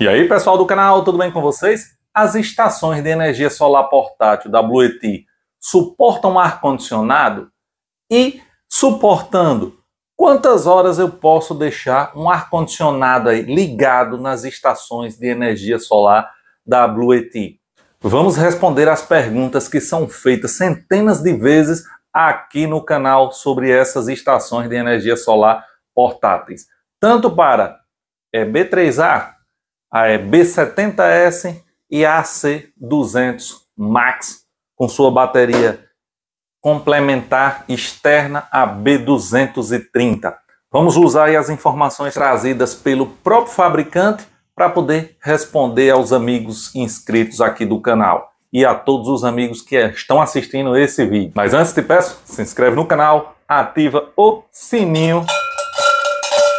E aí, pessoal do canal, tudo bem com vocês? As estações de energia solar portátil da Blueti suportam ar-condicionado? E suportando, quantas horas eu posso deixar um ar-condicionado ligado nas estações de energia solar da Blueti? Vamos responder as perguntas que são feitas centenas de vezes aqui no canal sobre essas estações de energia solar portáteis, tanto para é, B3A, a é B70S e a AC200 Max, com sua bateria complementar externa a B230. Vamos usar as informações trazidas pelo próprio fabricante para poder responder aos amigos inscritos aqui do canal e a todos os amigos que estão assistindo esse vídeo. Mas antes te peço, se inscreve no canal, ativa o sininho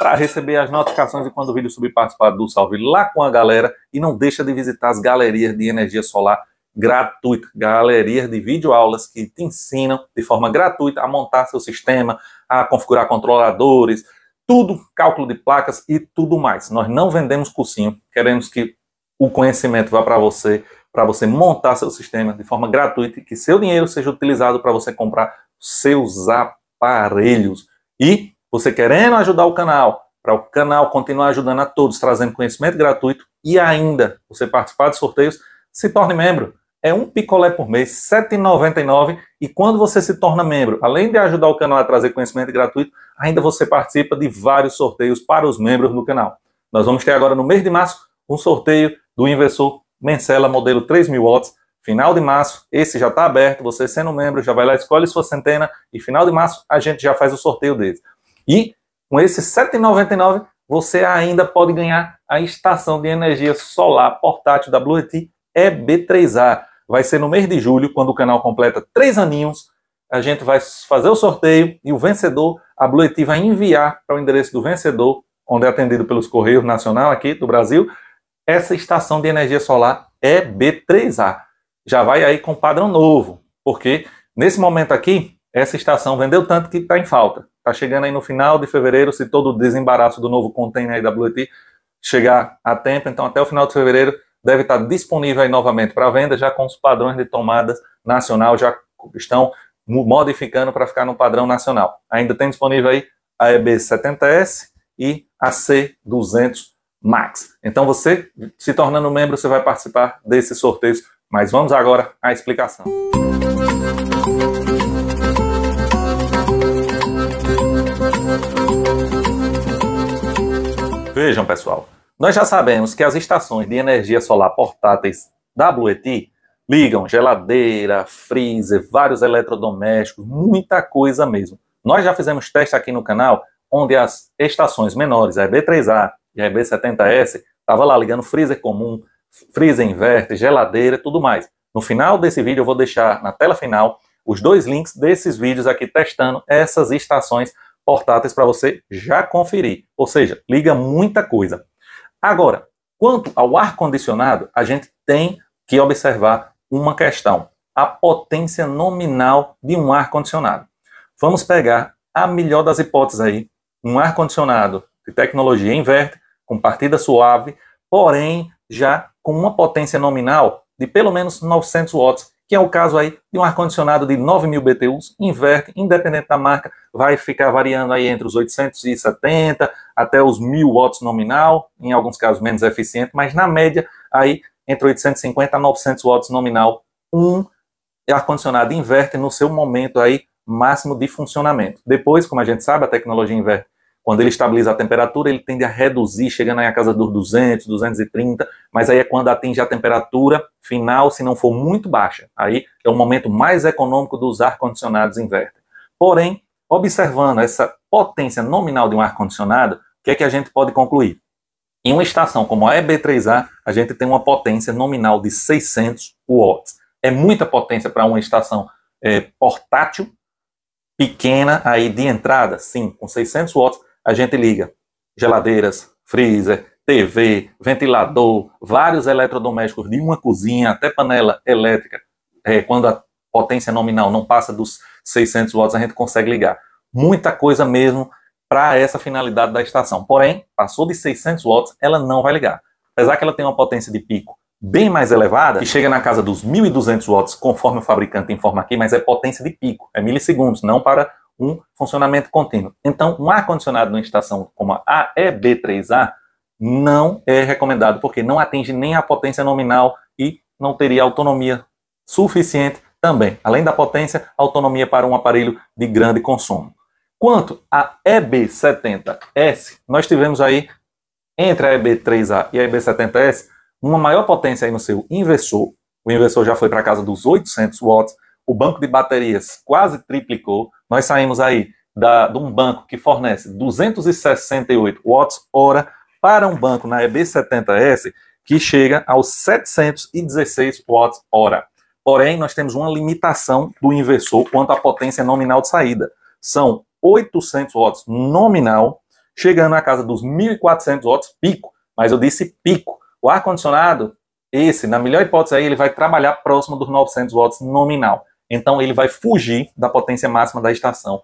para receber as notificações e quando o vídeo subir participar do salve lá com a galera e não deixa de visitar as galerias de energia solar gratuita, galerias de videoaulas que te ensinam de forma gratuita a montar seu sistema, a configurar controladores, tudo, cálculo de placas e tudo mais. Nós não vendemos cursinho, queremos que o conhecimento vá para você, para você montar seu sistema de forma gratuita e que seu dinheiro seja utilizado para você comprar seus aparelhos. E você querendo ajudar o canal, para o canal continuar ajudando a todos, trazendo conhecimento gratuito e ainda você participar de sorteios, se torne membro. É um picolé por mês, R$ 7,99. E quando você se torna membro, além de ajudar o canal a trazer conhecimento gratuito, ainda você participa de vários sorteios para os membros do canal. Nós vamos ter agora no mês de março um sorteio do Inversor Mencela modelo 3000 watts. Final de março, esse já está aberto. Você sendo membro, já vai lá, escolhe sua centena e final de março a gente já faz o sorteio dele. E com esse R$ 7,99 você ainda pode ganhar a estação de energia solar portátil da Bluetooth EB3A. Vai ser no mês de julho, quando o canal completa três aninhos. A gente vai fazer o sorteio e o vencedor, a Bluetooth vai enviar para o endereço do vencedor, onde é atendido pelos Correios Nacional aqui do Brasil, essa estação de energia solar EB3A. Já vai aí com padrão novo, porque nesse momento aqui, essa estação vendeu tanto que está em falta. Está chegando aí no final de fevereiro, se todo o desembaraço do novo container IWT chegar a tempo, então até o final de fevereiro deve estar disponível aí novamente para venda, já com os padrões de tomadas nacional, já estão modificando para ficar no padrão nacional. Ainda tem disponível aí a EB70S e a C200 Max. Então você, se tornando membro, você vai participar desses sorteios. Mas vamos agora à explicação. Música Vejam, pessoal, nós já sabemos que as estações de energia solar portáteis da WET ligam geladeira, freezer, vários eletrodomésticos, muita coisa mesmo. Nós já fizemos teste aqui no canal onde as estações menores, a EB3A e a EB70S, estavam lá ligando freezer comum, freezer inverter, geladeira, tudo mais. No final desse vídeo eu vou deixar na tela final os dois links desses vídeos aqui testando essas estações portáteis para você já conferir. Ou seja, liga muita coisa. Agora, quanto ao ar-condicionado, a gente tem que observar uma questão: a potência nominal de um ar-condicionado. Vamos pegar a melhor das hipóteses aí, um ar-condicionado de tecnologia inverter, com partida suave, porém já com uma potência nominal de pelo menos 900 watts, que é o caso aí de um ar-condicionado de 9.000 BTUs, inverte, independente da marca, vai ficar variando aí entre os 870 até os 1.000 watts nominal, em alguns casos menos eficiente, mas na média aí entre 850 a 900 watts nominal, um é ar-condicionado inverte no seu momento aí máximo de funcionamento. Depois, como a gente sabe, a tecnologia inverte quando ele estabiliza a temperatura, ele tende a reduzir, chegando aí à casa dos 200, 230, mas aí é quando atinge a temperatura final, se não for muito baixa. Aí é o momento mais econômico dos ar-condicionados inverter. Porém, observando essa potência nominal de um ar-condicionado, o que é que a gente pode concluir? Em uma estação como a EB3A, a gente tem uma potência nominal de 600 watts. É muita potência para uma estação é, portátil, pequena aí de entrada, sim, com 600 watts, a gente liga geladeiras, freezer, TV, ventilador, vários eletrodomésticos de uma cozinha, até panela elétrica, é, quando a potência nominal não passa dos 600 watts, a gente consegue ligar. Muita coisa mesmo para essa finalidade da estação. Porém, passou de 600 watts, ela não vai ligar. Apesar que ela tem uma potência de pico bem mais elevada, que chega na casa dos 1.200 watts, conforme o fabricante informa aqui, mas é potência de pico, é milissegundos, não para um funcionamento contínuo. Então, um ar-condicionado numa estação como a AEB3A não é recomendado, porque não atinge nem a potência nominal e não teria autonomia suficiente também, além da potência, autonomia para um aparelho de grande consumo. Quanto à EB70S, nós tivemos aí entre a EB3A e a EB70S uma maior potência aí no seu inversor. O inversor já foi para casa dos 800 watts, o banco de baterias quase triplicou, nós saímos aí da, de um banco que fornece 268 watts-hora para um banco na EB70S que chega aos 716 watts-hora. Porém, nós temos uma limitação do inversor quanto à potência nominal de saída. São 800 watts nominal, chegando à casa dos 1.400 watts pico. Mas eu disse pico. O ar-condicionado, esse, na melhor hipótese aí, ele vai trabalhar próximo dos 900 watts nominal. Então ele vai fugir da potência máxima da estação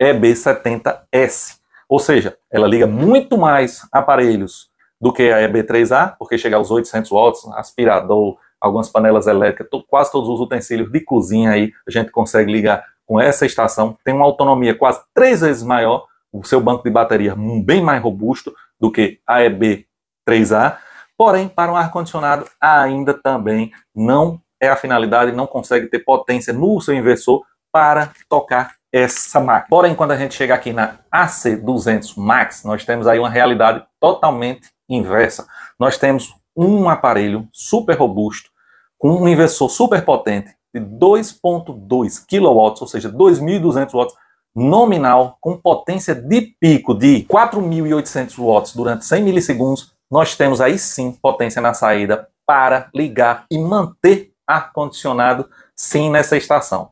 é EB70S. Ou seja, ela liga muito mais aparelhos do que a EB3A, porque chega aos 800 watts, aspirador, algumas panelas elétricas, quase todos os utensílios de cozinha aí a gente consegue ligar com essa estação. Tem uma autonomia quase três vezes maior, o seu banco de bateria bem mais robusto do que a EB3A. Porém, para um ar-condicionado ainda também não é a finalidade, não consegue ter potência no seu inversor para tocar essa máquina. Porém, quando a gente chega aqui na AC200 Max, nós temos aí uma realidade totalmente inversa. Nós temos um aparelho super robusto, com um inversor super potente de 2.2 kW, ou seja, 2.200 watts nominal, com potência de pico de 4.800 watts durante 100 milissegundos, nós temos aí sim potência na saída para ligar e manter ar-condicionado sim nessa estação.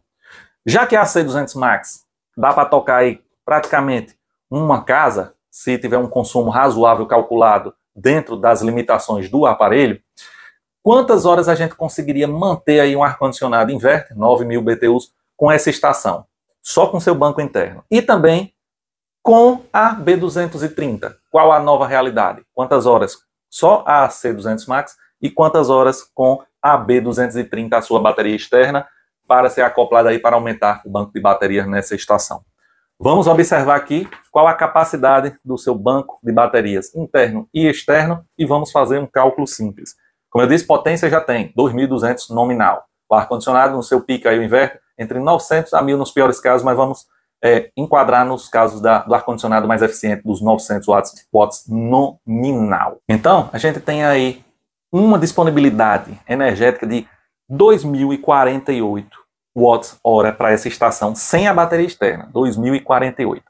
Já que a C200 Max dá para tocar aí praticamente uma casa, se tiver um consumo razoável calculado dentro das limitações do aparelho, quantas horas a gente conseguiria manter aí um ar-condicionado inverter, 9.000 BTUs, com essa estação? Só com seu banco interno. E também com a B230. Qual a nova realidade? Quantas horas só a C200 Max e quantas horas com AB230, a sua bateria externa, para ser acoplada aí para aumentar o banco de baterias nessa estação. Vamos observar aqui qual a capacidade do seu banco de baterias interno e externo e vamos fazer um cálculo simples. Como eu disse, potência já tem, 2.200 nominal. O ar-condicionado no seu pico aí, o inverno entre 900 a 1.000 nos piores casos, mas vamos é, enquadrar nos casos da, do ar-condicionado mais eficiente dos 900 watts, watts nominal. Então, a gente tem aí uma disponibilidade energética de 2048 watts-hora para essa estação sem a bateria externa, 2048.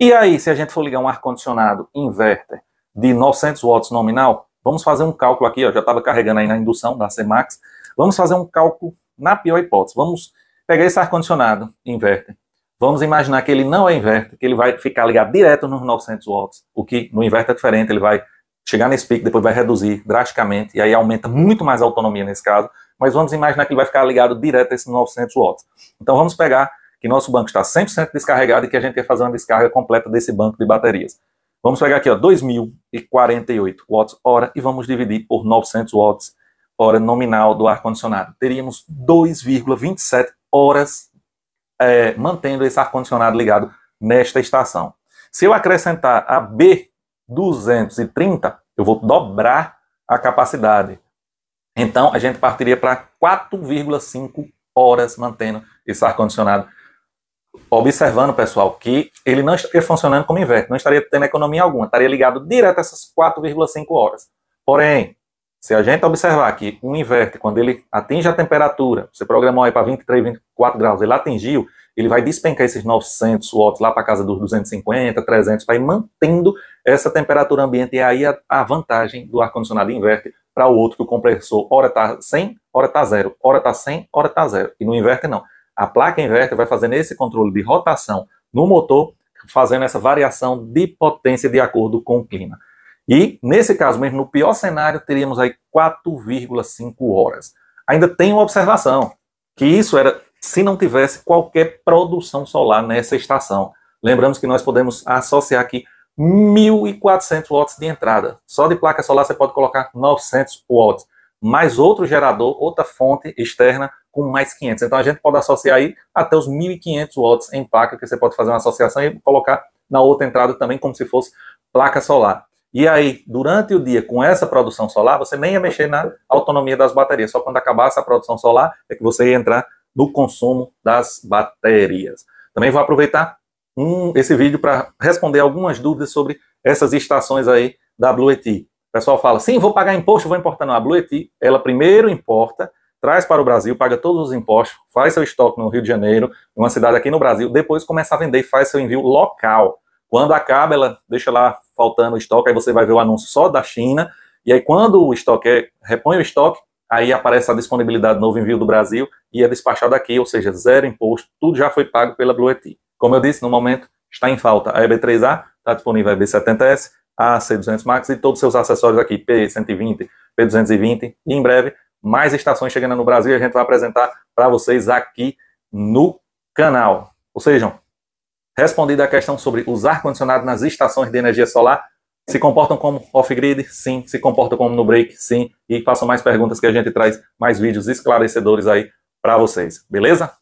E aí, se a gente for ligar um ar-condicionado inverter de 900 watts nominal, vamos fazer um cálculo aqui, ó, já estava carregando aí na indução da CMAX, vamos fazer um cálculo na pior hipótese, vamos pegar esse ar-condicionado inverter, vamos imaginar que ele não é inverter, que ele vai ficar ligado direto nos 900 watts, o que no inverter é diferente, ele vai chegar nesse pico, depois vai reduzir drasticamente, e aí aumenta muito mais a autonomia nesse caso, mas vamos imaginar que ele vai ficar ligado direto a esses 900 watts. Então vamos pegar que nosso banco está 100% descarregado e que a gente quer fazer uma descarga completa desse banco de baterias. Vamos pegar aqui, ó, 2.048 watts-hora e vamos dividir por 900 watts-hora nominal do ar-condicionado. Teríamos 2,27 horas é, mantendo esse ar-condicionado ligado nesta estação. Se eu acrescentar a B 230, eu vou dobrar a capacidade. Então, a gente partiria para 4,5 horas mantendo esse ar-condicionado. Observando, pessoal, que ele não estaria funcionando como inverno, não estaria tendo economia alguma, estaria ligado direto a essas 4,5 horas. Porém, se a gente observar que um inverter, quando ele atinge a temperatura, você programou aí para 23, 24 graus, ele atingiu, ele vai despencar esses 900 watts lá para casa dos 250, 300, vai mantendo essa temperatura ambiente. E aí a, a vantagem do ar-condicionado inverte para o outro, que o compressor, hora está 100, hora está zero, hora está 100, hora está zero. E não inverte, não. A placa inverte vai fazendo esse controle de rotação no motor, fazendo essa variação de potência de acordo com o clima. E, nesse caso mesmo, no pior cenário, teríamos aí 4,5 horas. Ainda tem uma observação, que isso era se não tivesse qualquer produção solar nessa estação. Lembramos que nós podemos associar aqui 1.400 watts de entrada. Só de placa solar você pode colocar 900 watts. Mais outro gerador, outra fonte externa com mais 500. Então a gente pode associar aí até os 1.500 watts em placa, que você pode fazer uma associação e colocar na outra entrada também como se fosse placa solar. E aí, durante o dia, com essa produção solar, você nem ia mexer na autonomia das baterias. Só quando acabasse a produção solar é que você ia entrar no consumo das baterias. Também vou aproveitar um, esse vídeo para responder algumas dúvidas sobre essas estações aí da Blue ET. O pessoal fala, sim, vou pagar imposto, vou importar. Não, a Blue ET, ela primeiro importa, traz para o Brasil, paga todos os impostos, faz seu estoque no Rio de Janeiro, em uma cidade aqui no Brasil, depois começa a vender e faz seu envio local. Quando acaba, ela deixa lá faltando o estoque, aí você vai ver o anúncio só da China, e aí quando o estoque é, repõe o estoque, aí aparece a disponibilidade novo envio do Brasil e é despachado aqui, ou seja, zero imposto, tudo já foi pago pela Blue ET. Como eu disse, no momento está em falta a EB3A, está disponível a EB70S, a C200 Max e todos seus acessórios aqui, P120, P220, e em breve mais estações chegando no Brasil e a gente vai apresentar para vocês aqui no canal. Ou seja, respondida a questão sobre usar condicionado nas estações de energia solar, se comportam como off-grid? Sim. Se comportam como no break? Sim. E façam mais perguntas que a gente traz mais vídeos esclarecedores aí para vocês. Beleza?